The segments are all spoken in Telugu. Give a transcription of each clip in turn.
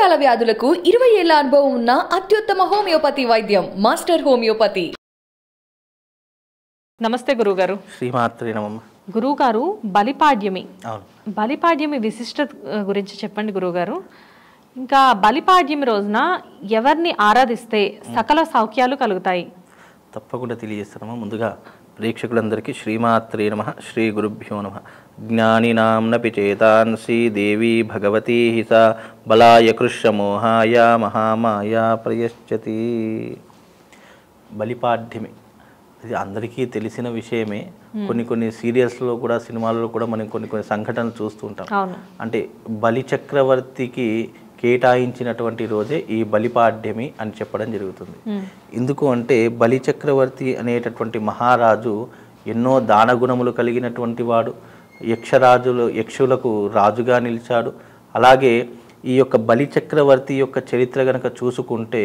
రకరకాల వ్యాధులకు ఇరవై ఏళ్ల అనుభవం ఉన్న అత్యుత్తమ హోమియోపతి వైద్యం మాస్టర్ హోమియోపతి నమస్తే గురుగారు శ్రీమాత్రి నమమ్మ గారు బలిపాడ్యమి బలిపాడ్యమి విశిష్టత గురించి చెప్పండి గురువుగారు ఇంకా బలిపాడ్యమి రోజున ఎవరిని ఆరాధిస్తే సకల సౌఖ్యాలు కలుగుతాయి తప్పకుండా తెలియజేస్తున్నాము ముందుగా ప్రేక్షకులందరికీ శ్రీమాత్రే నమ శ్రీ గురుభ్యో నమ జ్ఞానినాంనపి చేతాన్సి దేవీ భగవతీ సా బలాయ కృష్ణమోహాయ మహామాయా ప్రయశ్చతి బలిపాఠ్యమే అది అందరికీ తెలిసిన విషయమే కొన్ని కొన్ని సీరియల్స్లో కూడా సినిమాల్లో కూడా మనం కొన్ని కొన్ని సంఘటనలు చూస్తూ ఉంటాం అంటే బలి చక్రవర్తికి కేటాయించినటువంటి రోజే ఈ బలిపాడ్యమి అని చెప్పడం జరుగుతుంది ఎందుకు అంటే బలి చక్రవర్తి అనేటటువంటి మహారాజు ఎన్నో దానగుణములు కలిగినటువంటి వాడు యక్షరాజులు యక్షులకు రాజుగా నిలిచాడు అలాగే ఈ యొక్క బలి చక్రవర్తి యొక్క చరిత్ర కనుక చూసుకుంటే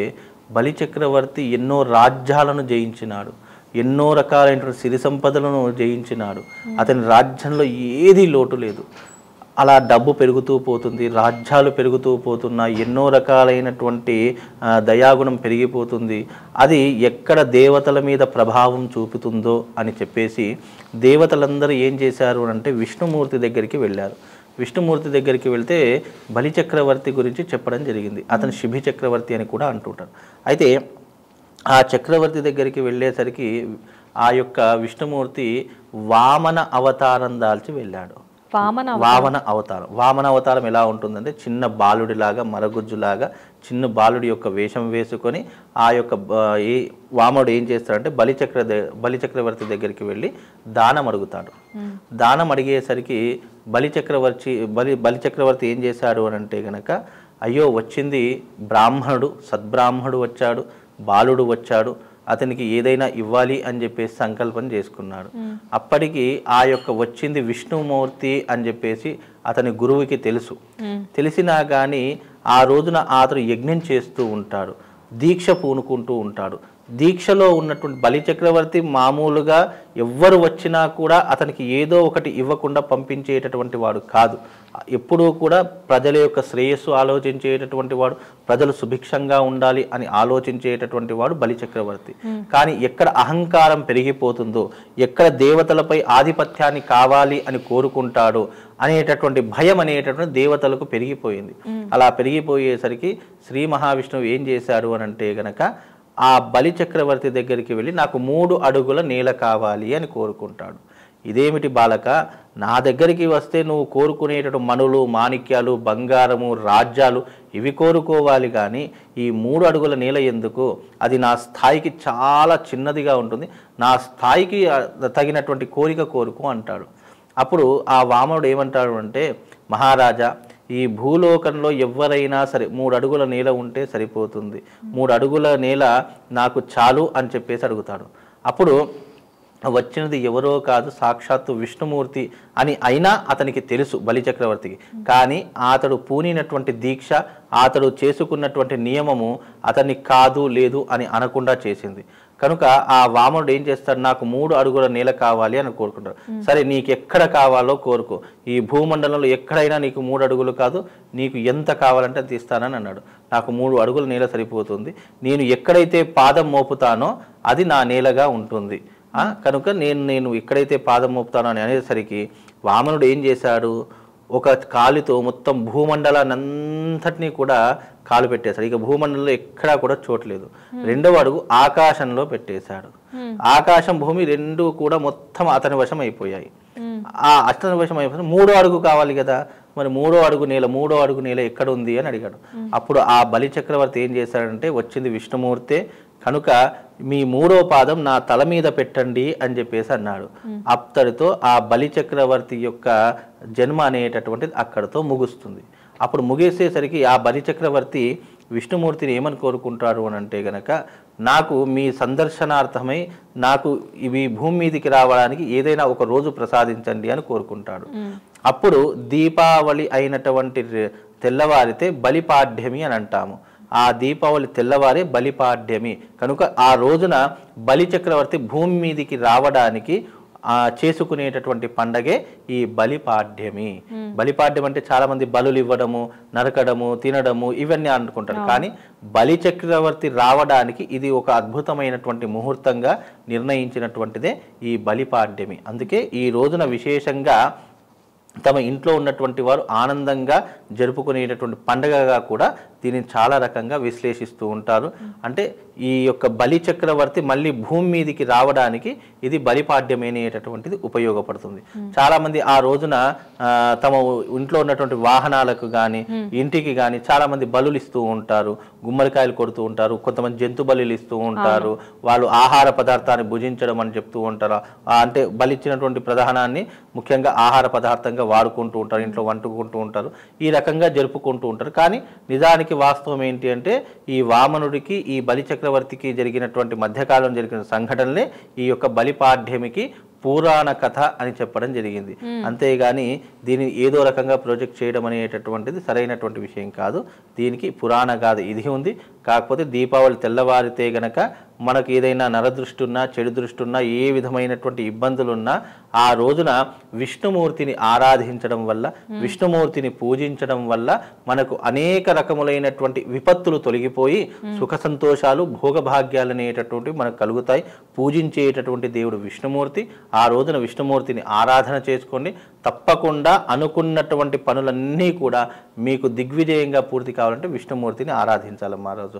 బలి చక్రవర్తి ఎన్నో రాజ్యాలను జయించినాడు ఎన్నో రకాలైనటువంటి సిరి సంపదలను జయించినాడు అతని రాజ్యంలో ఏదీ లోటు లేదు అలా డబ్బు పెరుగుతూ పోతుంది రాజ్యాలు పెరుగుతూ పోతున్న ఎన్నో రకాలైనటువంటి దయాగుణం పెరిగిపోతుంది అది ఎక్కడ దేవతల మీద ప్రభావం చూపుతుందో అని చెప్పేసి దేవతలందరూ ఏం చేశారు అంటే విష్ణుమూర్తి దగ్గరికి వెళ్ళారు విష్ణుమూర్తి దగ్గరికి వెళ్తే బలిచక్రవర్తి గురించి చెప్పడం జరిగింది అతను శిభి చక్రవర్తి అని కూడా అంటుంటారు అయితే ఆ చక్రవర్తి దగ్గరికి వెళ్ళేసరికి ఆ యొక్క విష్ణుమూర్తి వామన అవతారం దాల్చి వెళ్ళాడు వామన వామన అవతారం వామన అవతారం ఎలా ఉంటుందంటే చిన్న బాలుడిలాగా మరగుజ్జులాగా చిన్న బాలుడి యొక్క వేషం వేసుకొని ఆ యొక్క ఈ వామనుడు ఏం చేస్తాడంటే బలిచక్ర బలిచక్రవర్తి దగ్గరికి వెళ్ళి దానం అడుగుతాడు దానం అడిగేసరికి బలిచక్రవర్తి బలి బలిచక్రవర్తి ఏం చేశాడు అని అంటే గనక అయ్యో వచ్చింది బ్రాహ్మణుడు సద్బ్రాహ్మణుడు వచ్చాడు బాలుడు వచ్చాడు అతనికి ఏదైనా ఇవ్వాలి అని చెప్పేసి సంకల్పం చేసుకున్నాడు అప్పటికి ఆ యొక్క వచ్చింది విష్ణుమూర్తి అని చెప్పేసి అతని గురువుకి తెలుసు తెలిసినా కానీ ఆ రోజున అతను యజ్ఞం చేస్తూ ఉంటాడు దీక్ష పూనుకుంటూ ఉంటాడు దీక్షలో ఉన్నటువంటి బలి చక్రవర్తి మామూలుగా ఎవ్వరు వచ్చినా కూడా అతనికి ఏదో ఒకటి ఇవ్వకుండా పంపించేటటువంటి వాడు కాదు ఎప్పుడూ కూడా ప్రజల యొక్క శ్రేయస్సు ఆలోచించేటటువంటి వాడు ప్రజలు సుభిక్షంగా ఉండాలి అని ఆలోచించేటటువంటి వాడు బలి చక్రవర్తి కానీ ఎక్కడ అహంకారం పెరిగిపోతుందో ఎక్కడ దేవతలపై ఆధిపత్యాన్ని కావాలి అని కోరుకుంటాడో అనేటటువంటి భయం అనేటటువంటి దేవతలకు పెరిగిపోయింది అలా పెరిగిపోయేసరికి శ్రీ మహావిష్ణువు ఏం చేశాడు అని అంటే గనక ఆ బలి చక్రవర్తి దగ్గరికి వెళ్ళి నాకు మూడు అడుగుల నీళ్ళ కావాలి అని కోరుకుంటాడు ఇదేమిటి బాలక నా దగ్గరికి వస్తే నువ్వు కోరుకునేటటు మనులు మాణిక్యాలు బంగారము రాజ్యాలు ఇవి కోరుకోవాలి కానీ ఈ మూడు అడుగుల నీళ్ళ ఎందుకు అది నా స్థాయికి చాలా చిన్నదిగా ఉంటుంది నా స్థాయికి తగినటువంటి కోరిక కోరుకు అంటాడు అప్పుడు ఆ వామనుడు ఏమంటాడు అంటే మహారాజా ఈ భూలోకంలో ఎవరైనా సరే మూడు అడుగుల నేల ఉంటే సరిపోతుంది మూడు అడుగుల నేల నాకు చాలు అని చెప్పేసి అడుగుతాడు అప్పుడు వచ్చినది ఎవరో కాదు సాక్షాత్తు విష్ణుమూర్తి అని అయినా అతనికి తెలుసు బలిచక్రవర్తికి కానీ అతడు పూనినటువంటి దీక్ష అతడు చేసుకున్నటువంటి నియమము అతన్ని కాదు లేదు అని అనకుండా చేసింది కనుక ఆ వామనుడు ఏం చేస్తాడు నాకు మూడు అడుగుల నేల కావాలి అని కోరుకుంటాడు సరే నీకు ఎక్కడ కావాలో కోరుకో ఈ భూమండలంలో ఎక్కడైనా నీకు మూడు అడుగులు కాదు నీకు ఎంత కావాలంటే అది ఇస్తానని అన్నాడు నాకు మూడు అడుగుల నేల సరిపోతుంది నేను ఎక్కడైతే పాదం మోపుతానో అది నా నేలగా ఉంటుంది కనుక నేను నేను ఎక్కడైతే పాదం మోపుతానో అని అనేసరికి వామనుడు ఏం చేశాడు ఒక కాలితో మొత్తం భూమండలాన్ని అంతటినీ కూడా కాలు పెట్టేశాడు ఇక భూమండలంలో ఎక్కడా కూడా చోట్లేదు రెండవ అడుగు ఆకాశంలో పెట్టేశాడు ఆకాశం భూమి రెండు కూడా మొత్తం అతని వశం అయిపోయాయి ఆ అతని వశం అయిపోయి మూడో అడుగు కావాలి కదా మరి మూడో అడుగు నేల మూడో అడుగు నేల ఎక్కడ ఉంది అని అడిగాడు అప్పుడు ఆ బలి చక్రవర్తి ఏం చేశాడంటే వచ్చింది విష్ణుమూర్తే కనుక మీ మూడో పాదం నా తల మీద పెట్టండి అని చెప్పేసి అన్నాడు అత్తడితో ఆ బలి చక్రవర్తి యొక్క జన్మ అనేటటువంటిది అక్కడతో ముగుస్తుంది అప్పుడు ముగిసేసరికి ఆ బలి చక్రవర్తి విష్ణుమూర్తిని ఏమని కోరుకుంటాడు అని అంటే గనక నాకు మీ సందర్శనార్థమై నాకు ఇవి భూమి మీదికి రావడానికి ఏదైనా ఒక రోజు ప్రసాదించండి అని కోరుకుంటాడు అప్పుడు దీపావళి అయినటువంటి తెల్లవారితే బలిపాఢ్యమి అని అంటాము ఆ దీపావళి తెల్లవారే బలిపాఢ్యమి కనుక ఆ రోజున బలి చక్రవర్తి భూమి మీదికి రావడానికి ఆ చేసుకునేటటువంటి పండగే ఈ బలిపాడ్యమి బలిపాడ్యం అంటే చాలా మంది బలు ఇవ్వడము నరకడము తినడము ఇవన్నీ అనుకుంటారు కానీ బలి చక్రవర్తి రావడానికి ఇది ఒక అద్భుతమైనటువంటి ముహూర్తంగా నిర్ణయించినటువంటిదే ఈ బలిపాడ్యమి అందుకే ఈ రోజున విశేషంగా తమ ఇంట్లో ఉన్నటువంటి వారు ఆనందంగా జరుపుకునేటటువంటి పండగగా కూడా దీనిని చాలా రకంగా విశ్లేషిస్తూ ఉంటారు అంటే ఈ యొక్క బలి చక్రవర్తి మళ్ళీ భూమి మీదికి రావడానికి ఇది బలిపాడ్యమైనటువంటిది ఉపయోగపడుతుంది చాలామంది ఆ రోజున తమ ఇంట్లో ఉన్నటువంటి వాహనాలకు కానీ ఇంటికి కానీ చాలామంది బలులు ఇస్తూ ఉంటారు గుమ్మడికాయలు కొడుతూ ఉంటారు కొంతమంది జంతు బలులు ఇస్తూ ఉంటారు వాళ్ళు ఆహార పదార్థాన్ని భుజించడం అని చెప్తూ ఉంటారు అంటే బలిచ్చినటువంటి ప్రధానాన్ని ముఖ్యంగా ఆహార పదార్థంగా వాడుకుంటూ ఉంటారు ఇంట్లో వంటుకుంటూ ఉంటారు ఈ రకంగా జరుపుకుంటూ ఉంటారు కానీ నిజానికి వాస్తవం ఏంటి అంటే ఈ వామనుడికి ఈ బలి చక్రవర్తికి జరిగినటువంటి మధ్యకాలం జరిగిన సంఘటనలే ఈ యొక్క బలిపాఠ్యమికి పురాణ కథ అని చెప్పడం జరిగింది అంతేగాని దీనిని ఏదో రకంగా ప్రొజెక్ట్ చేయడం అనేటటువంటిది సరైనటువంటి విషయం కాదు దీనికి పురాణ కాదు ఇది ఉంది కాకపోతే దీపావళి తెల్లవారితే గనక మనకు ఏదైనా నరదృష్టి ఉన్నా చెడు దృష్టి ఉన్నా ఏ విధమైనటువంటి ఇబ్బందులున్నా ఆ రోజున విష్ణుమూర్తిని ఆరాధించడం వల్ల విష్ణుమూర్తిని పూజించడం వల్ల మనకు అనేక రకములైనటువంటి విపత్తులు తొలగిపోయి సుఖ సంతోషాలు భోగభాగ్యాలు అనేటటువంటివి మనకు కలుగుతాయి పూజించేటటువంటి దేవుడు విష్ణుమూర్తి ఆ రోజున విష్ణుమూర్తిని ఆరాధన చేసుకోండి తప్పకుండా అనుకున్నటువంటి పనులన్నీ కూడా మీకు దిగ్విజయంగా పూర్తి కావాలంటే విష్ణుమూర్తిని ఆరాధించాలి ఆ రోజు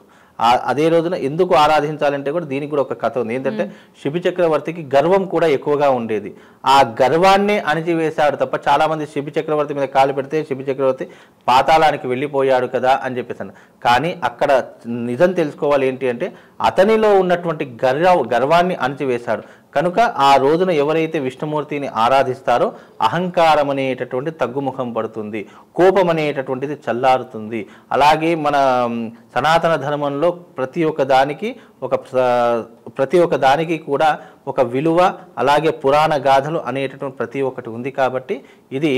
అదే రోజున ఎందుకు ఆరాధించాలంటే కూడా దీనికి కూడా ఒక కథ ఉంది ఏంటంటే శిబి చక్రవర్తికి గర్వం కూడా ఎక్కువగా ఉండేది ఆ గర్వాన్ని అణిచివేశాడు తప్ప చాలామంది శిబి చక్రవర్తి మీద కాలు పెడితే శిబి చక్రవర్తి పాతాళానికి వెళ్ళిపోయాడు కదా అని చెప్పేసి కానీ అక్కడ నిజం తెలుసుకోవాలి ఏంటి అంటే అతనిలో ఉన్నటువంటి గర్వ గర్వాన్ని అణిచివేశాడు కనుక ఆ రోజున ఎవరైతే విష్ణుమూర్తిని ఆరాధిస్తారో అహంకారం అనేటటువంటి తగ్గుముఖం పడుతుంది కోపం అనేటటువంటిది చల్లారుతుంది అలాగే మన సనాతన ధర్మంలో ప్రతి ఒక్క దానికి ఒక ప్రతి ఒక్క దానికి కూడా ఒక విలువ అలాగే పురాణ గాథలు అనేటటువంటి ప్రతి ఒక్కటి ఉంది కాబట్టి ఇది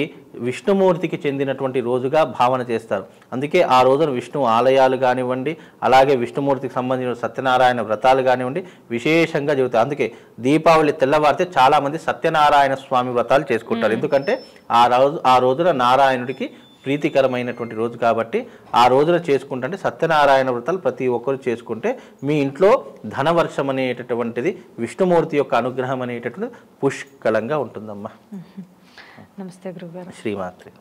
విష్ణుమూర్తికి చెందినటువంటి రోజుగా భావన చేస్తారు అందుకే ఆ రోజున విష్ణు ఆలయాలు కానివ్వండి అలాగే విష్ణుమూర్తికి సంబంధించిన సత్యనారాయణ వ్రతాలు కానివ్వండి విశేషంగా జరుగుతాయి అందుకే దీపావళి తెల్లవారితే చాలామంది సత్యనారాయణ స్వామి వ్రతాలు చేసుకుంటారు ఎందుకంటే ఆ రోజు ఆ రోజున నారాయణుడికి ప్రీతికరమైనటువంటి రోజు కాబట్టి ఆ రోజున చేసుకుంటే సత్యనారాయణ వ్రతాలు ప్రతి ఒక్కరు చేసుకుంటే మీ ఇంట్లో ధనవర్షం అనేటటువంటిది విష్ణుమూర్తి యొక్క అనుగ్రహం అనేటటువంటిది పుష్కలంగా ఉంటుందమ్మా నమస్తే గురుగారు శ్రీమాత్రి